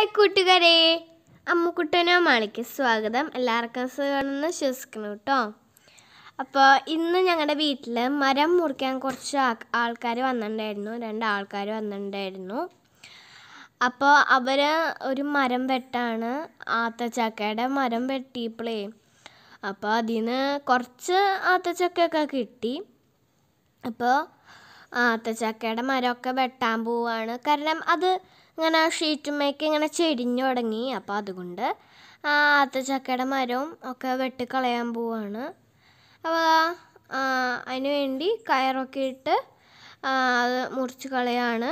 hi കൂട്ടുകാരെ അമ്മുക്കുട്ടനോ മാളിക്ക് സ്വാഗതം എല്ലാവർക്കും സുഖമാണെന്ന് വിശ്വസിക്കുന്നു കേട്ടോ അപ്പോൾ ഇന്ന് ഞങ്ങളുടെ വീട്ടിൽ മരം മുറിക്കാൻ കുറച്ച് ആൾക്കാർ വന്നിട്ടുണ്ടായിരുന്നു രണ്ട് ആൾക്കാർ വന്നിട്ടുണ്ടായിരുന്നു അപ്പോൾ അവർ ഒരു മരം വെട്ടാണ് ആത്തച്ചക്കയുടെ മരം വെട്ടിയപ്പോളേ അപ്പോൾ അതിന് കുറച്ച് ആത്തച്ചക്കയൊക്കെ കിട്ടി അപ്പോൾ ആത്തച്ചക്കയുടെ മരമൊക്കെ വെട്ടാൻ പോവുകയാണ് കാരണം അത് ഇങ്ങനെ ഷീറ്റുമേക്ക് ഇങ്ങനെ ചെടിഞ്ഞു തുടങ്ങി അപ്പോൾ അതുകൊണ്ട് ആ അത്തച്ചക്കയുടെ മരവും ഒക്കെ വെട്ടിക്കളയാൻ പോവാണ് അപ്പോൾ അതിന് വേണ്ടി കയറൊക്കെ ഇട്ട് അത് മുറിച്ച് കളയാണ്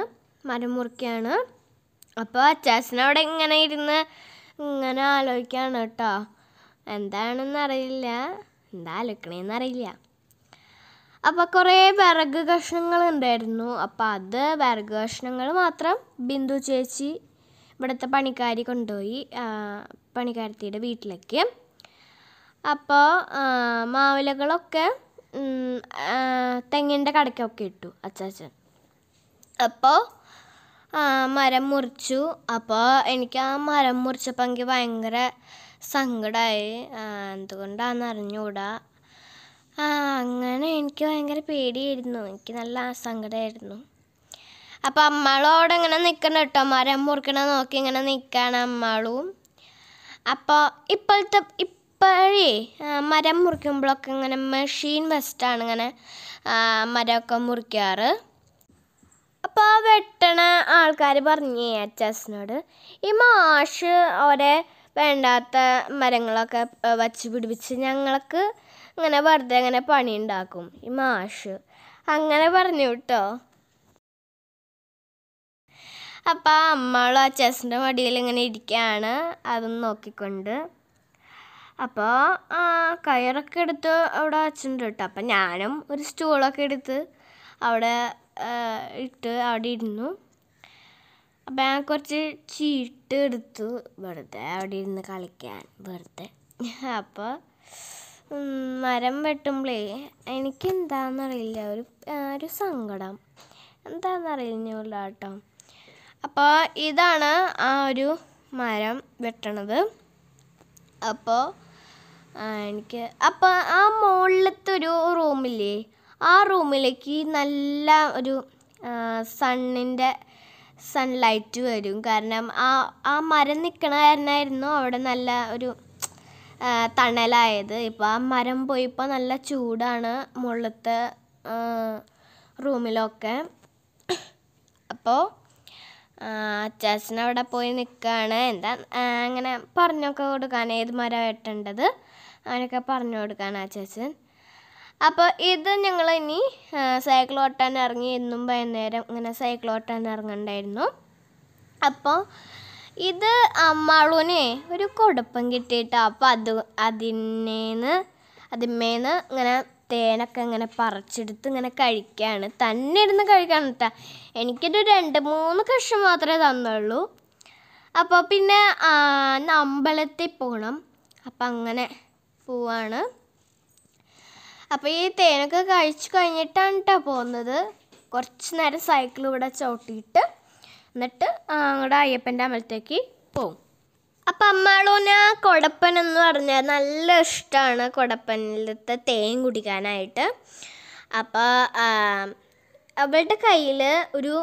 മരം മുറിക്കുകയാണ് അപ്പോൾ അച്ചാച്ചനവിടെ ഇങ്ങനെ ഇരുന്ന് ഇങ്ങനെ ആലോചിക്കുകയാണ് കേട്ടോ എന്താണെന്നറിയില്ല എന്താ ആലോചിക്കണേന്നറിയില്ല അപ്പോൾ കുറേ വിറക് കഷ്ണങ്ങൾ ഉണ്ടായിരുന്നു അപ്പോൾ അത് വിറക് കഷ്ണങ്ങൾ മാത്രം ബിന്ദു ചേച്ചി ഇവിടുത്തെ പണിക്കാരി കൊണ്ടുപോയി പണിക്കാരത്തിയുടെ വീട്ടിലേക്ക് അപ്പോൾ മാവിലകളൊക്കെ തെങ്ങിൻ്റെ കടയ്ക്കൊക്കെ ഇട്ടു അച്ചാച്ചൻ അപ്പോൾ മരം മുറിച്ചു അപ്പോൾ എനിക്ക് ആ മരം മുറിച്ചപ്പോൾ എനിക്ക് ഭയങ്കര സങ്കടമായി എന്തുകൊണ്ടാണെന്ന് അറിഞ്ഞുകൂടാ എനിക്ക് ഭയങ്കര പേടിയായിരുന്നു എനിക്ക് നല്ല സങ്കടമായിരുന്നു അപ്പം അമ്മാളും അവിടെ ഇങ്ങനെ നിൽക്കണം കേട്ടോ മരം അമ്മ നോക്കി ഇങ്ങനെ നിൽക്കുകയാണ് അമ്മളും അപ്പോൾ ഇപ്പോഴത്തെ ഇപ്പോഴേ മരം മുറിക്കുമ്പോഴൊക്കെ ഇങ്ങനെ മെഷീൻ വെസ്റ്റാണ് ഇങ്ങനെ മരമൊക്കെ മുറിക്കാറ് അപ്പോൾ ആ വെട്ടണ ആൾക്കാർ പറഞ്ഞു അച്ചാസിനോട് ഈ മാഷ് അവരെ വേണ്ടാത്ത മരങ്ങളൊക്കെ വച്ച് പിടിപ്പിച്ച് ഞങ്ങൾക്ക് ഇങ്ങനെ വെറുതെ ഇങ്ങനെ പണി ഉണ്ടാക്കും ഈ മാഷ് അങ്ങനെ പറഞ്ഞു കേട്ടോ അപ്പം ആ അമ്മളും അച്ചാസിൻ്റെ മടിയിൽ ഇങ്ങനെ ഇരിക്കുകയാണ് അതും നോക്കിക്കൊണ്ട് അപ്പോൾ ആ കയറൊക്കെ എടുത്ത് അവിടെ അച്ഛൻ്റെ ഇട്ടു അപ്പം ഞാനും ഒരു സ്റ്റൂളൊക്കെ എടുത്ത് അവിടെ ഇട്ട് അവിടെ ഇരുന്നു അപ്പം ഞാൻ കുറച്ച് ചീട്ട് എടുത്തു വെറുതെ അവിടെ ഇരുന്ന് കളിക്കാൻ വെറുതെ അപ്പോൾ മരം വെട്ടുമ്പോഴേ എനിക്കെന്താണെന്നറിയില്ല ഒരു ഒരു സങ്കടം എന്താണെന്നറിയില്ല കേട്ടോ അപ്പോൾ ഇതാണ് ആ ഒരു മരം വെട്ടണത് അപ്പോൾ എനിക്ക് അപ്പോൾ ആ മുകളിലത്തെ ഒരു റൂമില്ലേ ആ റൂമിലേക്ക് നല്ല ഒരു സണ്ണിൻ്റെ സൺലൈറ്റ് വരും കാരണം ആ ആ മരം നിൽക്കണ കാരണമായിരുന്നു അവിടെ നല്ല ഒരു തണലായത് ഇപ്പം ആ മരം പോയിപ്പോൾ നല്ല ചൂടാണ് മുകളിലത്തെ റൂമിലൊക്കെ അപ്പോൾ അച്ചാച്ചനവിടെ പോയി നിൽക്കുകയാണ് എന്താ അങ്ങനെ പറഞ്ഞൊക്കെ കൊടുക്കാൻ ഏത് മരം അങ്ങനെയൊക്കെ പറഞ്ഞു കൊടുക്കാണ് അച്ചാച്ചൻ അപ്പോൾ ഇത് ഞങ്ങൾ ഇനി സൈക്കിൾ ഓട്ടാൻ ഇറങ്ങി എന്നും വൈകുന്നേരം ഇങ്ങനെ സൈക്കിൾ ഓട്ടാൻ ഇറങ്ങണ്ടായിരുന്നു അപ്പോൾ ഇത് അമ്മാളൂനെ ഒരു കൊടുപ്പം കിട്ടിയിട്ട് അപ്പോൾ അത് അതിനേന്ന് അതിമേന്ന് ഇങ്ങനെ തേനൊക്കെ ഇങ്ങനെ പറിച്ചെടുത്ത് ഇങ്ങനെ കഴിക്കുകയാണ് തന്നെ ഇരുന്ന് കഴിക്കാൻ കേട്ടാ എനിക്കൊരു രണ്ട് മൂന്ന് കഷ്ണം മാത്രമേ തന്നുള്ളൂ അപ്പോൾ പിന്നെ അമ്പലത്തിൽ പോകണം അപ്പം അങ്ങനെ പോവാണ് അപ്പോൾ ഈ തേനൊക്കെ കഴിച്ചു കഴിഞ്ഞിട്ടാണ് കേട്ടോ പോകുന്നത് കുറച്ച് നേരം സൈക്കിൾ ഇവിടെ ചവിട്ടിയിട്ട് എന്നിട്ട് അങ്ങോട്ട് അയ്യപ്പൻ്റെ അമ്പലത്തേക്ക് പോകും അപ്പം അമ്മാളൂന് കൊടപ്പൻ എന്ന് പറഞ്ഞാൽ നല്ല ഇഷ്ടമാണ് കൊടപ്പനിലത്തെ തേൻ കുടിക്കാനായിട്ട് അപ്പോൾ അവളുടെ കയ്യിൽ ഒരു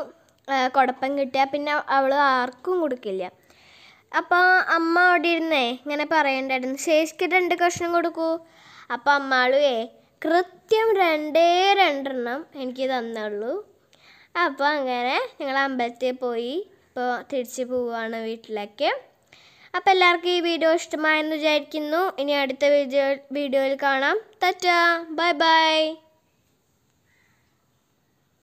കുടപ്പൻ കിട്ടിയാൽ പിന്നെ അവൾ ആർക്കും കൊടുക്കില്ല അപ്പോൾ അമ്മ അവിടെ ഇരുന്നേ ഇങ്ങനെ പറയണ്ടായിരുന്നു ശേഷിക്ക് രണ്ട് കഷ്ണം കൊടുക്കൂ അപ്പോൾ അമ്മാളുവേ കൃത്യം രണ്ടേ രണ്ടെണ്ണം എനിക്ക് തന്നുള്ളൂ അപ്പോൾ അങ്ങനെ ഞങ്ങൾ അമ്പലത്തിൽ പോയി ഇപ്പോൾ തിരിച്ചു പോവുകയാണ് വീട്ടിലേക്ക് അപ്പോൾ എല്ലാവർക്കും ഈ വീഡിയോ ഇഷ്ടമായെന്ന് വിചാരിക്കുന്നു ഇനി അടുത്ത വീഡിയോ വീഡിയോയിൽ കാണാം തറ്റ ബൈ ബൈ